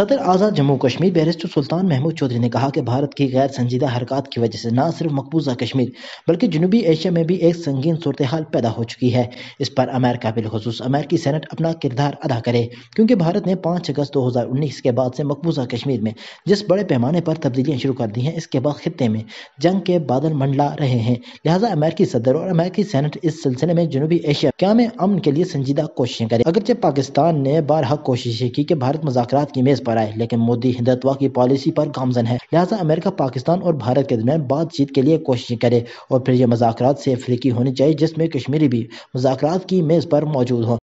सदर आज़ाद जम्मू कश्मीर बैरिस्टर सुल्तान महमूद चौधरी ने कहा कि भारत की गैर संजीदा हरकत की वजह से न सिर्फ मकबूजा कश्मीर बल्कि जनूबी एशिया में भी एक संगीन सूरत हाल पैदा हो चुकी है इस पर अमेरिका बिलखसूस अमेरिकी सेनेट अपना किरदार अदा करे क्योंकि भारत ने पाँच अगस्त दो हज़ार उन्नीस के बाद से मकबूजा कश्मीर में जिस बड़े पैमाने पर तब्दीलियाँ शुरू कर दी हैं इसके बाद खत्े में जंग के बादल मंडला रहे हैं लिहाजा अमेरिकी सदर और अमेरिकी सेनेट इस सिलसिले में जनूबी एशिया क्या में अमन के लिए संजीदा कोशिशें करें अगरचे पाकिस्तान ने बारह कोशिशें की कि भारत मुजाकर की मेज़ पर आए लेकिन मोदी हिंदुत्वा की पॉलिसी पर गामजन है लिहाजा अमेरिका पाकिस्तान और भारत के दरमियान बातचीत के लिए कोशिश करे और फिर ये मजाक से अफ्रीकी होनी चाहिए जिसमें कश्मीरी भी मजाक की मेज़ पर मौजूद हों